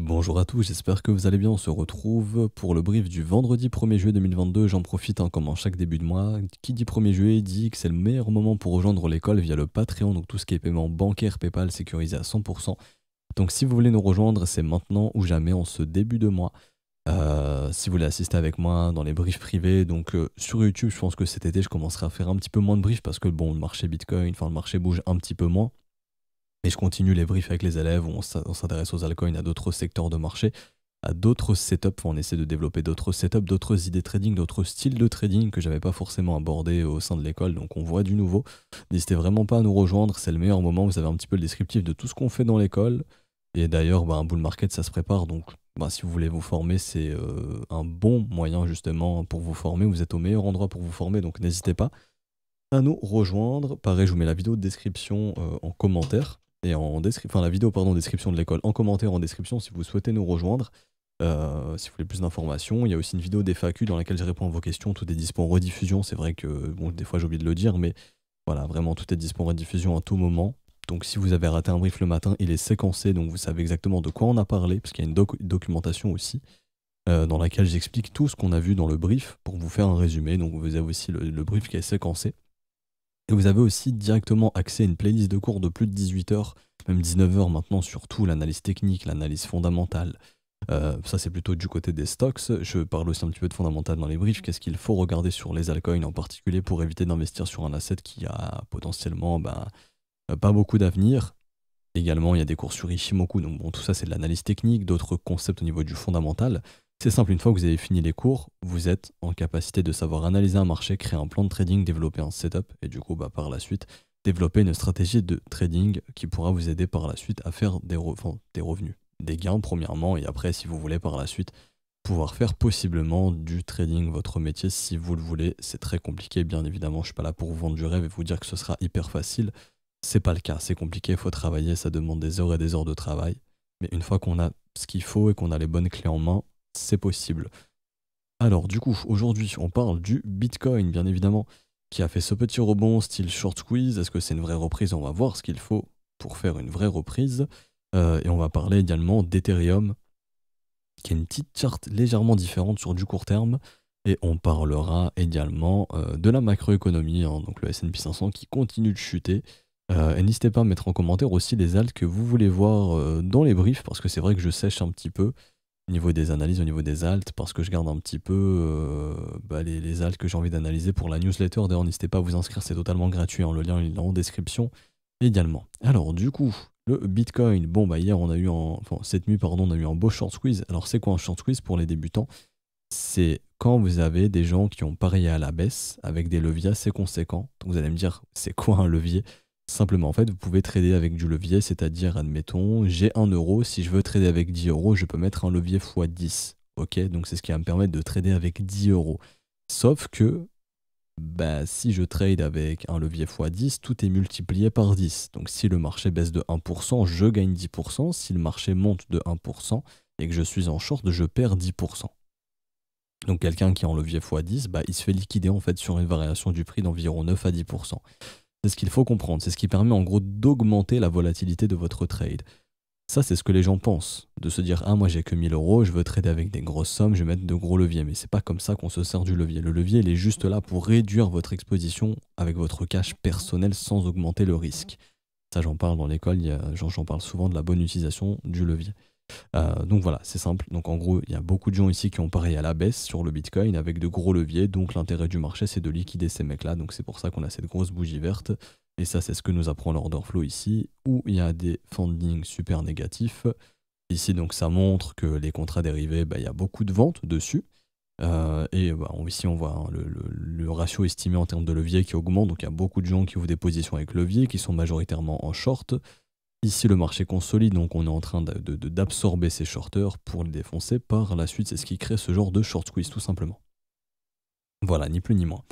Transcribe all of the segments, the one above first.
Bonjour à tous, j'espère que vous allez bien. On se retrouve pour le brief du vendredi 1er juillet 2022. J'en profite hein, comme en chaque début de mois. Qui dit 1er juillet dit que c'est le meilleur moment pour rejoindre l'école via le Patreon, donc tout ce qui est paiement bancaire, PayPal sécurisé à 100%. Donc si vous voulez nous rejoindre, c'est maintenant ou jamais en ce début de mois. Euh, si vous voulez assister avec moi dans les briefs privés, donc euh, sur YouTube, je pense que cet été, je commencerai à faire un petit peu moins de briefs parce que bon, le marché Bitcoin, enfin le marché bouge un petit peu moins. Et je continue les briefs avec les élèves où on s'intéresse aux altcoins, à d'autres secteurs de marché, à d'autres setups. On essaie de développer d'autres setups, d'autres idées trading, d'autres styles de trading que j'avais pas forcément abordé au sein de l'école. Donc on voit du nouveau. N'hésitez vraiment pas à nous rejoindre. C'est le meilleur moment. Vous avez un petit peu le descriptif de tout ce qu'on fait dans l'école. Et d'ailleurs, un ben, bull market, ça se prépare. Donc ben, si vous voulez vous former, c'est euh, un bon moyen justement pour vous former. Vous êtes au meilleur endroit pour vous former. Donc n'hésitez pas à nous rejoindre. Pareil, je vous mets la vidéo de description euh, en commentaire et en enfin la vidéo pardon description de l'école en commentaire en description si vous souhaitez nous rejoindre euh, si vous voulez plus d'informations il y a aussi une vidéo des FAQ dans laquelle je réponds à vos questions tout est dispo en rediffusion c'est vrai que bon des fois j'oublie de le dire mais voilà vraiment tout est dispo en rediffusion à tout moment donc si vous avez raté un brief le matin il est séquencé donc vous savez exactement de quoi on a parlé parce qu'il y a une documentation aussi euh, dans laquelle j'explique tout ce qu'on a vu dans le brief pour vous faire un résumé donc vous avez aussi le brief qui est séquencé et vous avez aussi directement accès à une playlist de cours de plus de 18 heures, même 19 h maintenant, surtout l'analyse technique, l'analyse fondamentale. Euh, ça, c'est plutôt du côté des stocks. Je parle aussi un petit peu de fondamental dans les briefs. Qu'est-ce qu'il faut regarder sur les altcoins en particulier pour éviter d'investir sur un asset qui a potentiellement ben, pas beaucoup d'avenir Également, il y a des cours sur Ishimoku. Donc, bon, tout ça, c'est de l'analyse technique, d'autres concepts au niveau du fondamental. C'est simple, une fois que vous avez fini les cours, vous êtes en capacité de savoir analyser un marché, créer un plan de trading, développer un setup et du coup, bah, par la suite, développer une stratégie de trading qui pourra vous aider par la suite à faire des, revenus, des gains premièrement et après, si vous voulez, par la suite, pouvoir faire possiblement du trading votre métier si vous le voulez. C'est très compliqué, bien évidemment, je ne suis pas là pour vous vendre du rêve et vous dire que ce sera hyper facile. C'est pas le cas, c'est compliqué, il faut travailler, ça demande des heures et des heures de travail. Mais une fois qu'on a ce qu'il faut et qu'on a les bonnes clés en main, c'est possible. Alors du coup, aujourd'hui, on parle du Bitcoin, bien évidemment, qui a fait ce petit rebond style short squeeze. Est-ce que c'est une vraie reprise On va voir ce qu'il faut pour faire une vraie reprise. Euh, et on va parler également d'Ethereum, qui a une petite charte légèrement différente sur du court terme. Et on parlera également euh, de la macroéconomie, hein, donc le S&P 500 qui continue de chuter. Euh, et n'hésitez pas à mettre en commentaire aussi les alts que vous voulez voir dans les briefs, parce que c'est vrai que je sèche un petit peu au niveau des analyses, au niveau des alts, parce que je garde un petit peu euh, bah, les, les, que j'ai envie d'analyser pour la newsletter. D'ailleurs, n'hésitez pas à vous inscrire, c'est totalement gratuit. en hein, Le lien il est en description également. Alors, du coup, le Bitcoin. Bon, bah, hier, on a eu en enfin, cette nuit, pardon, on a eu un beau short squeeze. Alors, c'est quoi un short squeeze pour les débutants C'est quand vous avez des gens qui ont parié à la baisse avec des leviers assez conséquents. Donc, vous allez me dire, c'est quoi un levier Simplement, en fait, vous pouvez trader avec du levier, c'est-à-dire, admettons, j'ai 1 euro, si je veux trader avec 10 euros, je peux mettre un levier x 10. Ok, donc c'est ce qui va me permettre de trader avec 10 euros. Sauf que, bah, si je trade avec un levier x 10, tout est multiplié par 10. Donc si le marché baisse de 1%, je gagne 10%. Si le marché monte de 1% et que je suis en short, je perds 10%. Donc quelqu'un qui est en levier x 10, bah, il se fait liquider en fait sur une variation du prix d'environ 9 à 10%. C'est ce qu'il faut comprendre. C'est ce qui permet en gros d'augmenter la volatilité de votre trade. Ça, c'est ce que les gens pensent. De se dire, ah, moi j'ai que 1000 euros, je veux trader avec des grosses sommes, je vais mettre de gros leviers. Mais c'est pas comme ça qu'on se sert du levier. Le levier, il est juste là pour réduire votre exposition avec votre cash personnel sans augmenter le risque. Ça, j'en parle dans l'école, j'en parle souvent de la bonne utilisation du levier. Euh, donc voilà, c'est simple. Donc en gros, il y a beaucoup de gens ici qui ont parié à la baisse sur le Bitcoin avec de gros leviers. Donc l'intérêt du marché, c'est de liquider ces mecs-là. Donc c'est pour ça qu'on a cette grosse bougie verte. Et ça, c'est ce que nous apprend l'order flow ici, où il y a des fundings super négatifs. Ici, donc ça montre que les contrats dérivés, bah, il y a beaucoup de ventes dessus. Euh, et bah, ici, on voit hein, le, le, ratio estimé en termes de levier qui augmente. Donc, il y a beaucoup de gens qui ouvrent des positions avec levier, qui sont majoritairement en short. Ici, le marché consolide, donc on est en train d'absorber ces shorters pour les défoncer. Par la suite, c'est ce qui crée ce genre de short squeeze, tout simplement. Voilà, ni plus ni moins.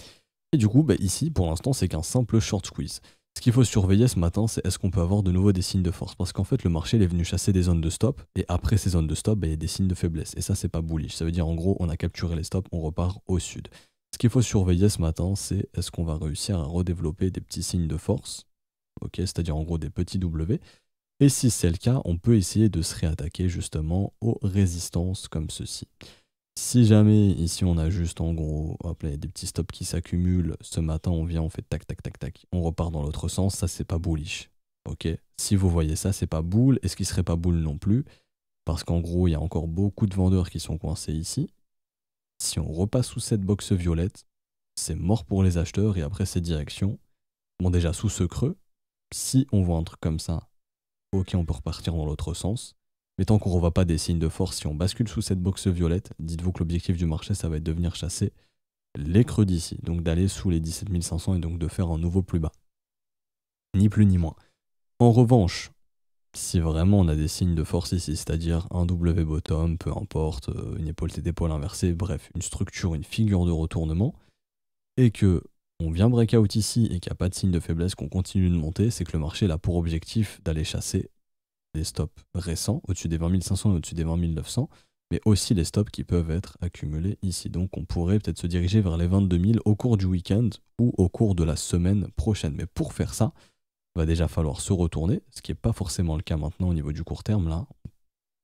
Et du coup, bah, ici, pour l'instant, c'est qu'un simple short squeeze. Ce qu'il faut surveiller ce matin, c'est est-ce qu'on peut avoir de nouveau des signes de force Parce qu'en fait, le marché, est venu chasser des zones de stop, et après ces zones de stop, bah, il y a des signes de faiblesse. Et ça, c'est pas bullish. Ça veut dire, en gros, on a capturé les stops, on repart au sud. Ce qu'il faut surveiller ce matin, c'est est-ce qu'on va réussir à redévelopper des petits signes de force c'est-à-dire en gros des petits W. Et si c'est le cas, on peut essayer de se réattaquer justement aux résistances comme ceci. Si jamais ici on a juste en gros des petits stops qui s'accumulent, ce matin on vient, on fait tac tac tac tac, on repart dans l'autre sens, ça c'est pas bullish. Ok, si vous voyez ça, c'est pas boule, est ce qu'il serait pas boule non plus, parce qu'en gros il y a encore beaucoup de vendeurs qui sont coincés ici. Si on repasse sous cette box violette, c'est mort pour les acheteurs et après ces directions Bon déjà sous ce creux, si on voit un truc comme ça, ok, on peut repartir dans l'autre sens. Mais tant qu'on ne revoit pas des signes de force, si on bascule sous cette boxe violette, dites-vous que l'objectif du marché, ça va être de venir chasser les creux d'ici, donc d'aller sous les 17500 et donc de faire un nouveau plus bas. Ni plus ni moins. En revanche, si vraiment on a des signes de force ici, c'est-à-dire un W bottom, peu importe, euh, une épaule T d'épaule inversée, bref, une structure, une figure de retournement, et que on vient breakout ici et qu'il n'y a pas de signe de faiblesse, qu'on continue de monter, c'est que le marché a pour objectif d'aller chasser les stops récents au-dessus des 20 500 et au-dessus des 20 900, mais aussi les stops qui peuvent être accumulés ici. Donc on pourrait peut-être se diriger vers les 22 000 au cours du week-end ou au cours de la semaine prochaine. Mais pour faire ça, il va déjà falloir se retourner, ce qui n'est pas forcément le cas maintenant au niveau du court terme. Là,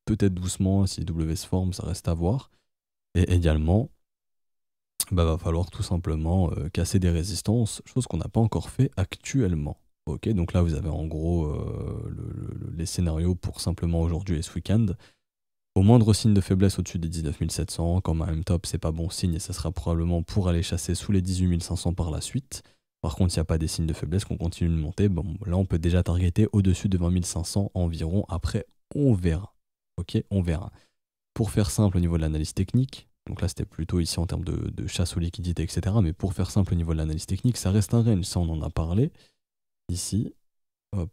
peut-être doucement, si W se forme, ça reste à voir. Et également, bah, va falloir tout simplement euh, casser des résistances, chose qu'on n'a pas encore fait actuellement. Ok, donc là vous avez en gros euh, les scénarios pour simplement aujourd'hui et ce week-end. Au moindre signe de faiblesse au-dessus des 19 19700, un m top c'est pas bon signe et ça sera probablement pour aller chasser sous les 500 par la suite. Par contre, s'il n'y a pas des signes de faiblesse, qu'on continue de monter, bon, là on peut déjà targeter au-dessus de 20 500 environ. Après, on verra. Ok, on verra. Pour faire simple au niveau de l'analyse technique, donc là, c'était plutôt ici en termes de, chasse aux liquidités, etc. Mais pour faire simple au niveau de l'analyse technique, ça reste un range, ça on en a parlé. Ici, hop.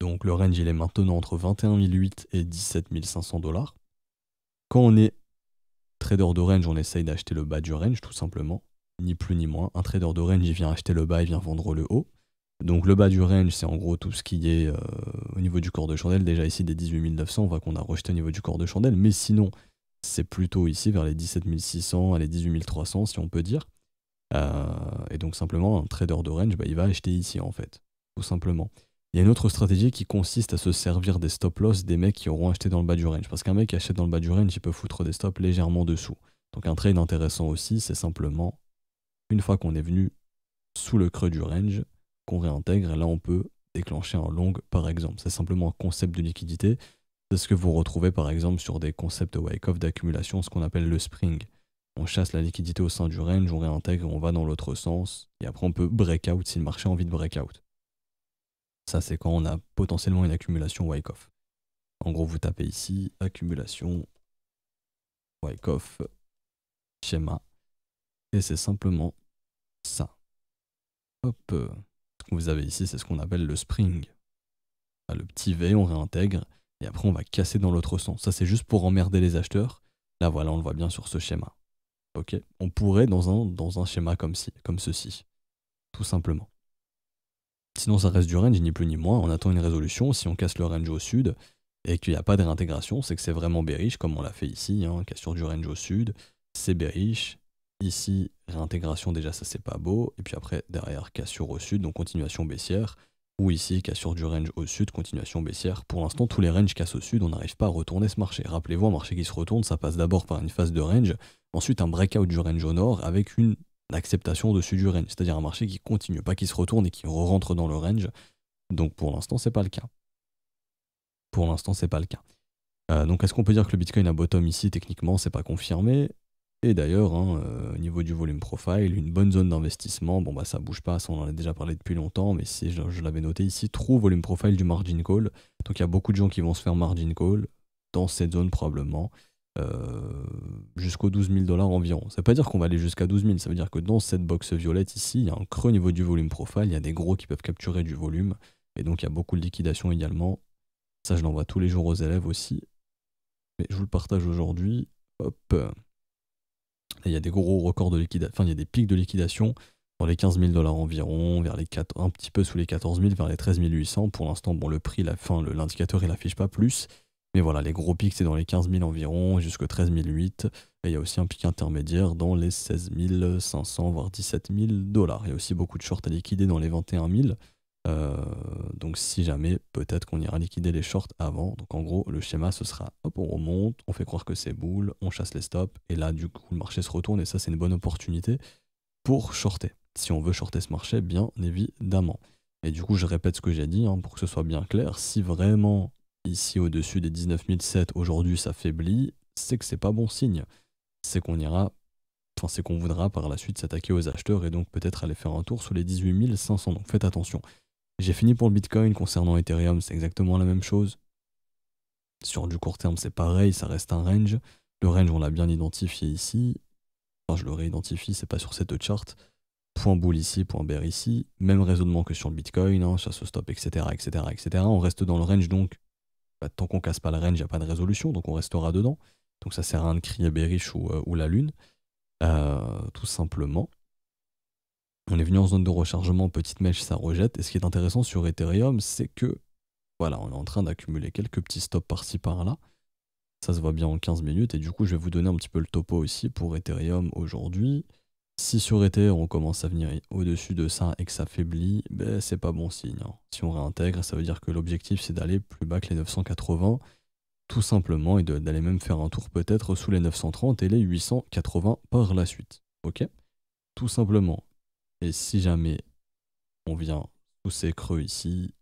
Donc le range, il est maintenant entre 21 et 17 500 dollars. Quand on est trader de range, on essaye d'acheter le bas du range, tout simplement. Ni plus ni moins. Un trader de range, il vient acheter le bas, il vient vendre le haut. Donc le bas du range, c'est en gros tout ce qui est euh, au niveau du corps de chandelle. Déjà ici, des 18 900, on voit qu'on a rejeté au niveau du corps de chandelle. Mais sinon, c'est plutôt ici vers les 17600 à les 300 si on peut dire. Euh, et donc simplement un trader de range, bah, il va acheter ici en fait, tout simplement. Il y a une autre stratégie qui consiste à se servir des stop loss des mecs qui auront acheté dans le bas du range. Parce qu'un mec qui achète dans le bas du range, il peut foutre des stops légèrement dessous. Donc un trade intéressant aussi, c'est simplement une fois qu'on est venu sous le creux du range, qu'on réintègre, et là on peut déclencher un long par exemple. C'est simplement un concept de liquidité. C'est ce que vous retrouvez par exemple sur des concepts wake-off d'accumulation, ce qu'on appelle le spring. On chasse la liquidité au sein du range, on réintègre, on va dans l'autre sens, et après on peut out si le marché a envie de breakout. Ça c'est quand on a potentiellement une accumulation wake-off. En gros vous tapez ici, accumulation wake-off, schéma, et c'est simplement ça. Hop, ce que vous avez ici c'est ce qu'on appelle le spring. le petit V, on réintègre, et après on va casser dans l'autre sens. Ça c'est juste pour emmerder les acheteurs. Là voilà, on le voit bien sur ce schéma. Ok, on pourrait dans un, schéma comme, comme ceci, tout simplement. Sinon ça reste du range, ni plus ni moins. On attend une résolution. Si on casse le range au sud et qu'il n'y a pas de réintégration, c'est que c'est vraiment bearish comme on l'a fait ici. Hein. cassure du range au sud, c'est bearish. Ici, réintégration déjà ça c'est pas beau. Et puis après derrière cassure au sud, donc continuation baissière ici qui du range au sud, continuation baissière. Pour l'instant, tous les ranges cassent au sud, on n'arrive pas à retourner ce marché. Rappelez-vous, un marché qui se retourne, ça passe d'abord par une phase de range, ensuite un breakout du range au nord avec une acceptation au-dessus du range, c'est-à-dire un marché qui continue, pas qui se retourne et qui rentre dans le range. Donc pour l'instant, c'est pas le cas. Pour l'instant, c'est pas le cas. Euh, donc est-ce qu'on peut dire que le Bitcoin a bottom ici Techniquement, c'est pas confirmé. Et d'ailleurs, hein, euh, au niveau du volume profile, une bonne zone d'investissement, bon bah ça bouge pas, ça on en a déjà parlé depuis longtemps, mais si je, l'avais noté ici, trop volume profile du margin call. Donc il y a beaucoup de gens qui vont se faire margin call dans cette zone probablement. Euh, jusqu'aux 12 000 dollars environ. Ça veut pas dire qu'on va aller jusqu'à 12 000, ça veut dire que dans cette box violette ici, il y a un creux au niveau du volume profile, il y a des gros qui peuvent capturer du volume, et donc il y a beaucoup de liquidation également. Ça, je l'envoie tous les jours aux élèves aussi. Mais je vous le partage aujourd'hui. Hop il y a des gros records de liquidation, enfin, il y a des pics de liquidation dans les 15 000 dollars environ, vers les 4, un petit peu sous les 14 000, vers les 13 800. Pour l'instant, bon, le prix, la fin, l'indicateur, il affiche pas plus. Mais voilà, les gros pics, c'est dans les 15 000 environ, jusqu'à 13 800$ Et il y a aussi un pic intermédiaire dans les 16 500, voire 17 000 dollars. Il y a aussi beaucoup de shorts à liquider dans les 21 000. Euh, donc si jamais, peut-être qu'on ira liquider les shorts avant. Donc en gros, le schéma, ce sera hop, on remonte, on fait croire que c'est boule, on chasse les stops, et là, du coup, le marché se retourne, et ça, c'est une bonne opportunité pour shorter. Si on veut shorter ce marché, bien évidemment. Et du coup, je répète ce que j'ai dit hein, pour que ce soit bien clair. Si vraiment ici au-dessus des 19007 aujourd'hui ça faiblit, c'est que c'est pas bon signe. C'est qu'on ira, enfin c'est qu'on voudra par la suite s'attaquer aux acheteurs et donc peut-être aller faire un tour sur les 18 500 Donc faites attention. J'ai fini pour le Bitcoin, concernant Ethereum, c'est exactement la même chose. Sur du court terme, c'est pareil, ça reste un range. Le range, on l'a bien identifié ici. Enfin, je le réidentifie, c'est pas sur cette charte. Point boule ici, point bear ici. Même raisonnement que sur le Bitcoin, ça hein, se stop, etc., etc., etc. On reste dans le range, donc bah, tant qu'on casse pas le range, il n'y a pas de résolution, donc on restera dedans. Donc ça sert à rien de crier bearish ou, euh, la lune, euh, tout simplement. On est venu en zone de rechargement, petite mèche, ça rejette. Et ce qui est intéressant sur Ethereum, c'est que voilà, on est en train d'accumuler quelques petits stops par-ci par-là. Ça se voit bien en 15 minutes. Et du coup, je vais vous donner un petit peu le topo aussi pour Ethereum aujourd'hui. Si sur Ethereum, on commence à venir au-dessus de ça et que ça faiblit, ben, c'est pas bon signe. Hein. Si on réintègre, ça veut dire que l'objectif, c'est d'aller plus bas que les 980, tout simplement, et d'aller même faire un tour peut-être sous les 930 et les 880 par la suite. Ok Tout simplement. Et si jamais on vient tous ces creux ici,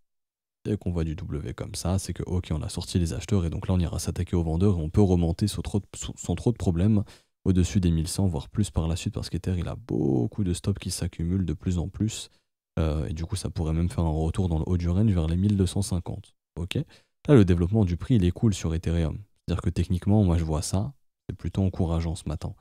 et qu'on voit du W comme ça, c'est que ok, on a sorti les acheteurs et donc là on ira s'attaquer aux vendeurs et on peut remonter sans trop de, problèmes au-dessus des 1100, voire plus par la suite parce qu'Ether il a beaucoup de stops qui s'accumulent de plus en plus. Euh, et du coup, ça pourrait même faire un retour dans le haut du range vers les 1250. Ok Là, le développement du prix il est cool sur Ethereum. C'est-à-dire que techniquement, moi je vois ça, c'est plutôt encourageant ce matin.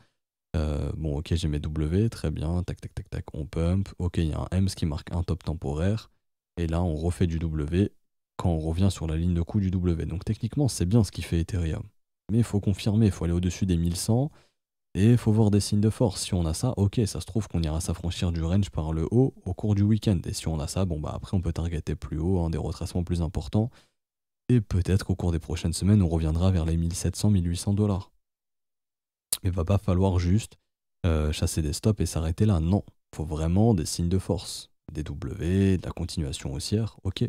Euh, bon, ok, j'ai mes W, très bien, tac, tac, tac, tac, on pump. Ok, il y a un ce qui marque un top temporaire. Et là, on refait du W quand on revient sur la ligne de coût du W. Donc techniquement, c'est bien ce qui fait Ethereum. Mais il faut confirmer, il faut aller au-dessus des 1100 et il faut voir des signes de force. Si on a ça, ok, ça se trouve qu'on ira s'affranchir du range par le haut au cours du week-end. Et si on a ça, bon bah après on peut targeter plus haut, hein, des retracements plus importants. Et peut-être qu'au cours des prochaines semaines, on reviendra vers les 1700-1800 dollars il va pas falloir juste euh, chasser des stops et s'arrêter là. Non, faut vraiment des signes de force, des W, de la continuation haussière, ok,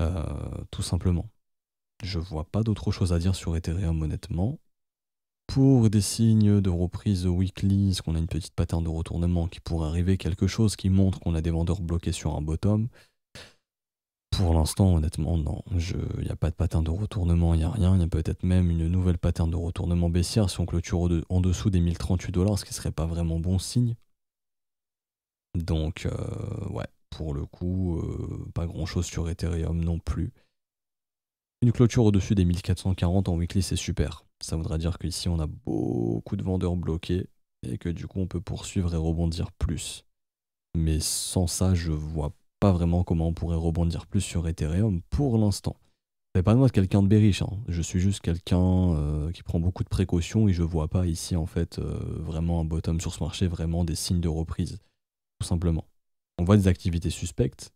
euh, tout simplement. Je vois pas d'autre chose à dire sur Ethereum honnêtement. Pour des signes de reprise weekly, ce qu'on a une petite pattern de retournement qui pourrait arriver, quelque chose qui montre qu'on a des vendeurs bloqués sur un bottom, pour l'instant, honnêtement, non. Il n'y a pas de pattern de retournement, il n'y a rien. Il y a peut-être même une nouvelle pattern de retournement baissière si on clôture en dessous des 1038 dollars, ce qui serait pas vraiment bon signe. Donc, euh, ouais, pour le coup, euh, pas grand-chose sur Ethereum non plus. Une clôture au-dessus des 1440 en weekly, c'est super. Ça voudra dire qu'ici, on a beaucoup de vendeurs bloqués et que du coup, on peut poursuivre et rebondir plus. Mais sans ça, je vois pas pas vraiment comment on pourrait rebondir plus sur Ethereum pour l'instant. C'est pas moi quelqu'un de bériche, hein. je suis juste quelqu'un euh, qui prend beaucoup de précautions et je vois pas ici en fait euh, vraiment un bottom sur ce marché, vraiment des signes de reprise, tout simplement. On voit des activités suspectes,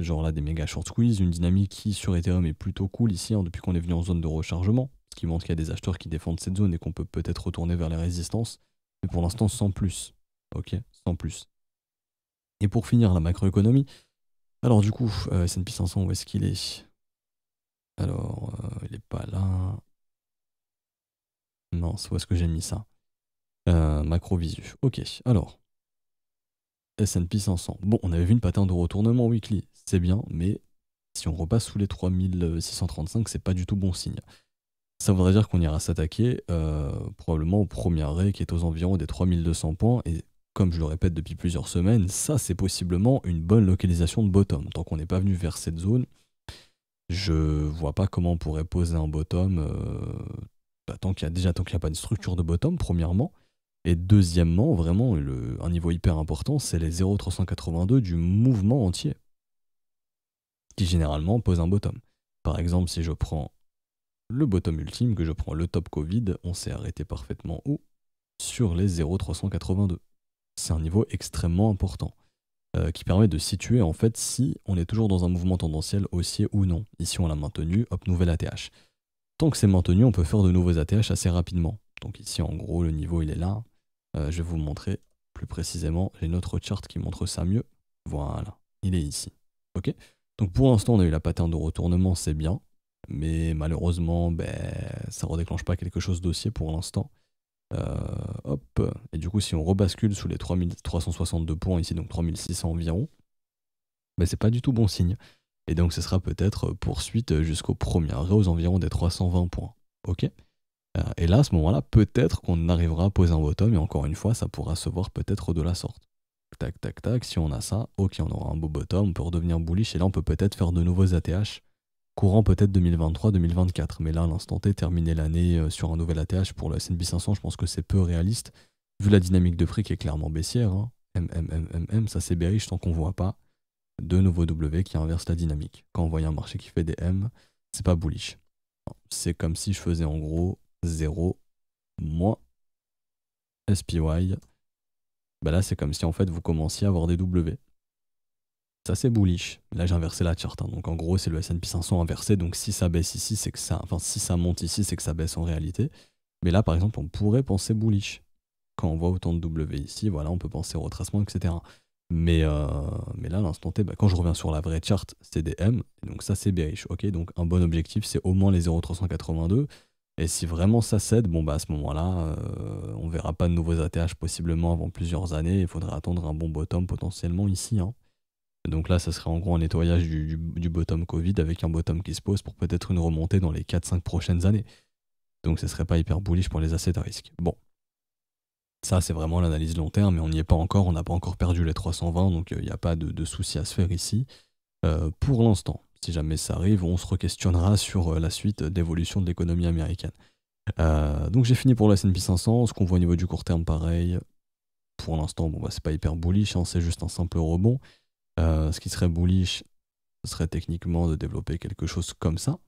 genre là des méga short squeeze, une dynamique qui sur Ethereum est plutôt cool ici hein, depuis qu'on est venu en zone de rechargement, ce qui montre qu'il y a des acheteurs qui défendent cette zone et qu'on peut peut-être retourner vers les résistances, mais pour l'instant sans plus, ok, sans plus. Et pour finir la macroéconomie, alors du coup, euh, S&P 500, où est-ce qu'il est, Alors, euh, il n'est pas là. Non, c'est où est-ce que j'ai mis ça euh, Macro Ok, alors. S&P 500. Bon, on avait vu une pattern de retournement weekly, c'est bien, mais si on repasse sous les 3635, c'est pas du tout bon signe. Ça voudrait dire qu'on ira s'attaquer euh, probablement au premier ray qui est aux environs des 3200 points, et comme je le répète depuis plusieurs semaines, ça c'est possiblement une bonne localisation de bottom. Tant qu'on n'est pas venu vers cette zone, je vois pas comment on pourrait poser un bottom euh, bah, tant qu'il y déjà tant qu'il n'y a pas de structure de bottom, premièrement. Et deuxièmement, vraiment, un niveau hyper important, c'est les 0,382 du mouvement entier, qui généralement pose un bottom. Par exemple, si je prends le bottom ultime, que je prends le top Covid, on s'est arrêté parfaitement haut sur les 0,382 c'est un niveau extrêmement important euh, qui permet de situer en fait si on est toujours dans un mouvement tendanciel haussier ou non. Ici on l'a maintenu, hop, nouvel ATH. Tant que c'est maintenu, on peut faire de nouveaux ATH assez rapidement. Donc ici en gros le niveau il est là. Euh, je vais vous montrer plus précisément, j'ai autres chart qui montre ça mieux. Voilà, il est ici. Ok Donc pour l'instant on a eu la pattern de retournement, c'est bien. Mais malheureusement, ben, ça redéclenche pas quelque chose d'haussier pour l'instant. Euh, hop, et du coup, si on rebascule sous les 3362 points ici, donc 3600 environ, ben c'est pas du tout bon signe. Et donc, ce sera peut-être poursuite jusqu'au premier arrêt aux environs des 320 points. Ok euh, Et là, à ce moment-là, peut-être qu'on arrivera à poser un bottom, et encore une fois, ça pourra se voir peut-être de la sorte. Tac, tac, tac, si on a ça, ok, on aura un beau bottom, on peut redevenir bullish, et là, on peut peut-être faire de nouveaux ATH courant peut-être 2023-2024. Mais là, l'instant T, terminer l'année euh, sur un nouvel ATH pour le S&P 500, je pense que c'est peu réaliste, vu la dynamique de prix qui est clairement baissière. Hein. M, ça c'est bearish tant qu'on voit pas de nouveaux W qui inverse la dynamique. Quand on voit un marché qui fait des M, c'est pas bullish. C'est comme si je faisais en gros 0 moins SPY. Bah là, c'est comme si en fait vous commenciez à avoir des W. Ça, c'est bullish. Là, j'ai inversé la charte. Hein. Donc, en gros, c'est le S&P 500 inversé. Donc, si ça baisse ici, c'est que ça... Enfin, si ça monte ici, c'est que ça baisse en réalité. Mais là, par exemple, on pourrait penser bullish. Quand on voit autant de W ici, voilà, on peut penser au retracement, etc. Mais, euh, mais là, l'instant T, bah, quand je reviens sur la vraie charte, c'est des M. Donc, ça, c'est bearish. OK, donc un bon objectif, c'est au moins les 0,382. Et si vraiment ça cède, bon bah à ce moment-là, euh, on verra pas de nouveaux ATH possiblement avant plusieurs années. Il faudra attendre un bon bottom potentiellement ici. Hein. Donc là, ça serait en gros un nettoyage du, bottom Covid avec un bottom qui se pose pour peut-être une remontée dans les 4-5 prochaines années. Donc ce serait pas hyper bullish pour les assets à risque. Bon. Ça, c'est vraiment l'analyse long terme, mais on n'y est pas encore, on n'a pas encore perdu les 320, donc il euh, n'y a pas de, de souci à se faire ici. Euh, pour l'instant, si jamais ça arrive, on se re-questionnera sur euh, la suite d'évolution de l'économie américaine. donc j'ai fini pour la S&P 500, ce qu'on voit au niveau du court terme, pareil. Pour l'instant, bon, bah, c'est pas hyper bullish, hein, c'est juste un simple rebond. Euh, ce qui serait bullish serait techniquement de développer quelque chose comme ça.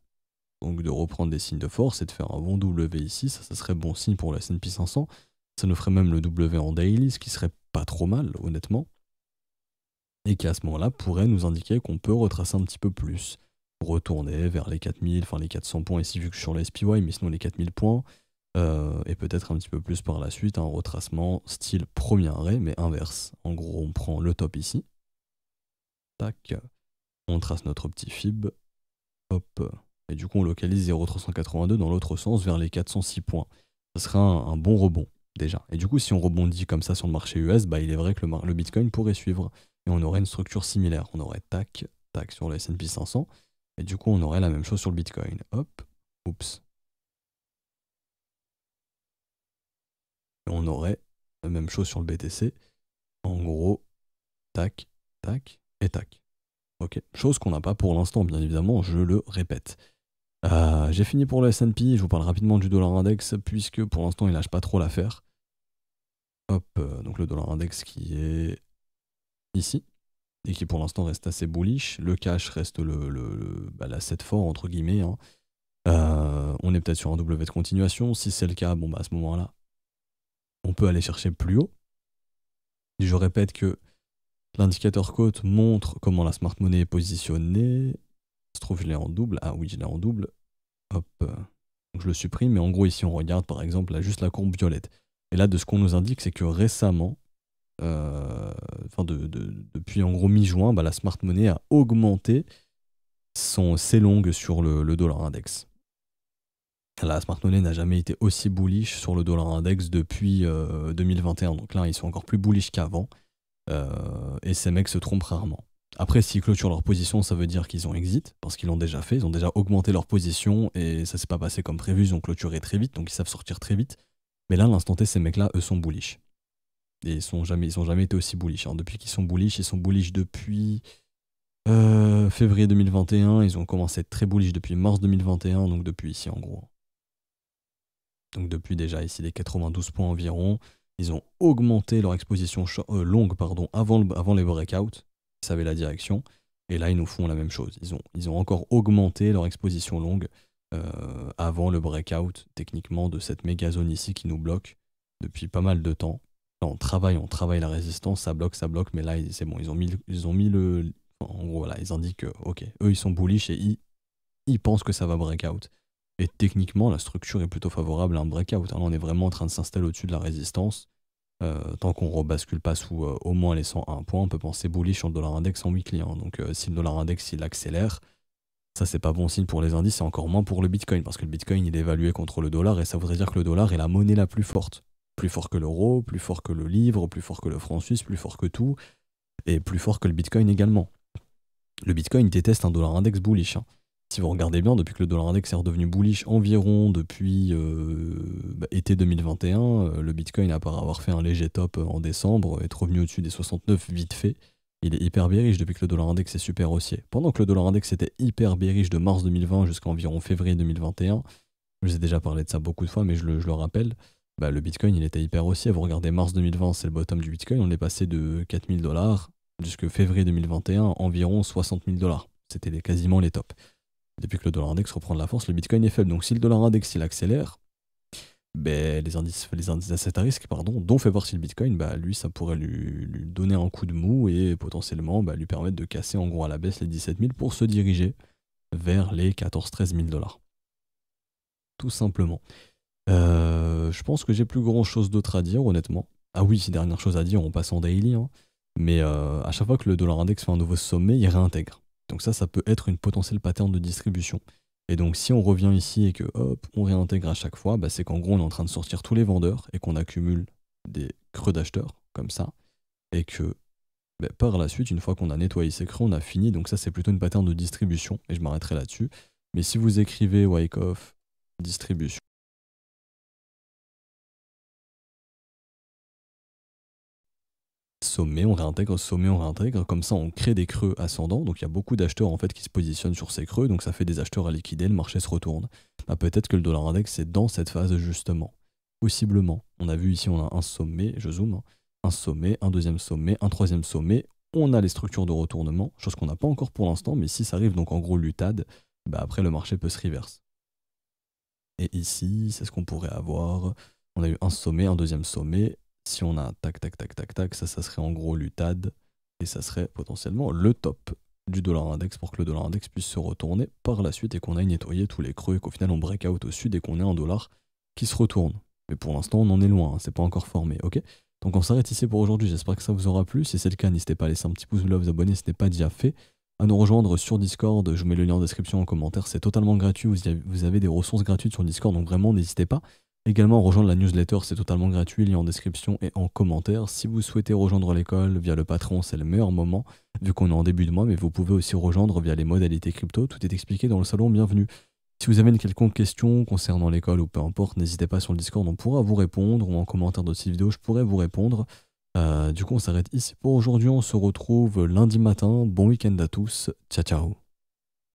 Donc de reprendre des signes de force et de faire un bon W ici, ça, serait bon signe pour la S&P 500. Ça nous ferait même le W en daily, ce qui serait pas trop mal, honnêtement. Et qui à ce moment-là pourrait nous indiquer qu'on peut retracer un petit peu plus. Retourner vers les 4000, enfin les 400 points ici vu que je suis sur la SPY, mais sinon les 4000 points. Euh, et peut-être un petit peu plus par la suite, un retracement style premier arrêt, mais inverse. En gros, on prend le top ici, Tac. On trace notre petit fib. Hop. Et du coup, on localise 0,382 dans l'autre sens vers les 406 points. Ça sera un, bon rebond, déjà. Et du coup, si on rebondit comme ça sur le marché US, bah, il est vrai que le, le Bitcoin pourrait suivre. Et on aurait une structure similaire. On aurait tac, tac sur le S&P 500. Et du coup, on aurait la même chose sur le Bitcoin. Hop. Oups. Et on aurait la même chose sur le BTC. En gros, tac, tac et tac. Ok, chose qu'on n'a pas pour l'instant, bien évidemment, je le répète. Euh, j'ai fini pour le S&P, je vous parle rapidement du dollar index, puisque pour l'instant, il lâche pas trop l'affaire. Hop, euh, donc le dollar index qui est ici, et qui pour l'instant reste assez bullish. Le cash reste le, le, bah, l'asset fort, entre guillemets. Hein. Euh, on est peut-être sur un W de continuation. Si c'est le cas, bon, bah, à ce moment-là, on peut aller chercher plus haut. Je répète que L'indicateur cote montre comment la smart money est positionnée. Je trouve je l'ai en double. Ah oui, je l'ai en double. Hop. je le supprime. Mais en gros, ici, on regarde par exemple juste la courbe violette. Et là, de ce qu'on nous indique, c'est que récemment, euh, depuis en gros mi-juin, bah, la smart money a augmenté son C longues sur le, dollar index. La smart money n'a jamais été aussi bullish sur le dollar index depuis 2021. Euh, Donc là, ils sont encore plus bullish qu'avant. Euh, et ces mecs se trompent rarement. Après, s'ils clôturent leur position, ça veut dire qu'ils ont exit, parce qu'ils l'ont déjà fait, ils ont déjà augmenté leur position, et ça s'est pas passé comme prévu, ils ont clôturé très vite, donc ils savent sortir très vite. Mais là, l'instant T, ces mecs-là, eux, sont bullish. Et ils sont jamais, ont jamais été aussi bullish. Hein. depuis qu'ils sont bullish, ils sont bullish depuis euh, février 2021, ils ont commencé à être très bullish depuis mars 2021, donc depuis ici en gros. Donc depuis déjà ici des 92 points environ. Ils ont augmenté leur exposition euh, longue pardon, avant, avant les breakouts. Ils savaient la direction. Et là, ils nous font la même chose. Ils ont, ils ont encore augmenté leur exposition longue euh, avant le breakout, techniquement, de cette méga zone ici qui nous bloque depuis pas mal de temps. Là, on travaille, on travaille la résistance, ça bloque, ça bloque, mais là, c'est bon, ils ont mis, ils ont mis le. En gros, voilà, ils indiquent que, ok, eux, ils sont bullish et ils, ils pensent que ça va breakout. Et techniquement, la structure est plutôt favorable à un breakout. on est vraiment en train de s'installer au-dessus de la résistance. Euh, tant qu'on ne rebascule pas sous euh, au moins les 101 points, on peut penser bullish en dollar index en weekly. Hein. Donc euh, si le dollar index il accélère, ça c'est pas bon signe pour les indices et encore moins pour le bitcoin parce que le bitcoin il est évalué contre le dollar et ça voudrait dire que le dollar est la monnaie la plus forte. Plus fort que l'euro, plus fort que le livre, plus fort que le franc suisse, plus fort que tout et plus fort que le bitcoin également. Le bitcoin déteste un dollar index bullish. Hein si vous regardez bien, depuis que le dollar index est redevenu bullish environ depuis euh, bah, été 2021, euh, le Bitcoin, à part avoir fait un léger top euh, en décembre, est revenu au-dessus des 69 vite fait. Il est hyper bearish depuis que le dollar index est super haussier. Pendant que le dollar index était hyper bearish de mars 2020 jusqu'à environ février 2021, je vous ai déjà parlé de ça beaucoup de fois, mais je le, rappelle, bah, le Bitcoin, il était hyper haussier. Vous regardez mars 2020, c'est le bottom du Bitcoin, on est passé de 4000 dollars jusqu'à février 2021, environ 60 000 dollars. C'était quasiment les tops. Depuis que le dollar index reprend de la force, le bitcoin est faible. Donc si le dollar index il accélère, ben, les indices les indices à risque, pardon, dont fait si le bitcoin, bah, lui ça pourrait lui, donner un coup de mou et potentiellement bah, lui permettre de casser en gros à la baisse les 17 000 pour se diriger vers les 14-13 000 dollars. Tout simplement. Euh, je pense que j'ai plus grand chose d'autre à dire, honnêtement. Ah oui, dernière chose à dire, on passe en daily. Hein. Mais euh, à chaque fois que le dollar index fait un nouveau sommet, il réintègre. Donc ça, ça peut être une potentielle pattern de distribution. Et donc si on revient ici et que hop, on réintègre à chaque fois, bah, c'est qu'en gros on est en train de sortir tous les vendeurs et qu'on accumule des creux d'acheteurs comme ça. Et que bah, par la suite, une fois qu'on a nettoyé ces creux, on a fini. Donc ça c'est plutôt une pattern de distribution et je m'arrêterai là-dessus. Mais si vous écrivez Wyckoff distribution, sommet, on réintègre, sommet, on réintègre. Comme ça, on crée des creux ascendants. Donc il y a beaucoup d'acheteurs en fait qui se positionnent sur ces creux. Donc ça fait des acheteurs à liquider, le marché se retourne. Bah, peut-être que le dollar index est dans cette phase justement. Possiblement. On a vu ici, on a un sommet, je zoome, hein. un sommet, un deuxième sommet, un troisième sommet. On a les structures de retournement, chose qu'on n'a pas encore pour l'instant, mais si ça arrive, donc en gros l'UTAD, bah, après le marché peut se reverse. Et ici, c'est ce qu'on pourrait avoir. On a eu un sommet, un deuxième sommet, si on a un tac, tac, tac, tac, tac, ça, ça serait en gros l'UTAD et ça serait potentiellement le top du dollar index pour que le dollar index puisse se retourner par la suite et qu'on aille nettoyer tous les creux et qu'au final on break out au sud et qu'on ait un dollar qui se retourne. Mais pour l'instant on en est loin, hein, c'est pas encore formé, ok Donc on s'arrête ici pour aujourd'hui, j'espère que ça vous aura plu. Si c'est le cas, n'hésitez pas à laisser un petit pouce bleu, à vous abonner, ce n'est pas déjà fait. À nous rejoindre sur Discord, je vous mets le lien en description, en commentaire, c'est totalement gratuit, vous avez des ressources gratuites sur Discord, donc vraiment n'hésitez pas. Également, rejoindre la newsletter, c'est totalement gratuit, lien en description et en commentaire. Si vous souhaitez rejoindre l'école via le patron c'est le meilleur moment, vu qu'on est en début de mois, mais vous pouvez aussi rejoindre via les modalités crypto, tout est expliqué dans le salon, bienvenue. Si vous avez une quelconque question concernant l'école ou peu importe, n'hésitez pas sur le Discord, on pourra vous répondre, ou en commentaire de cette vidéo, je pourrais vous répondre. Euh, du coup, on s'arrête ici pour aujourd'hui, on se retrouve lundi matin, bon week-end à tous, ciao ciao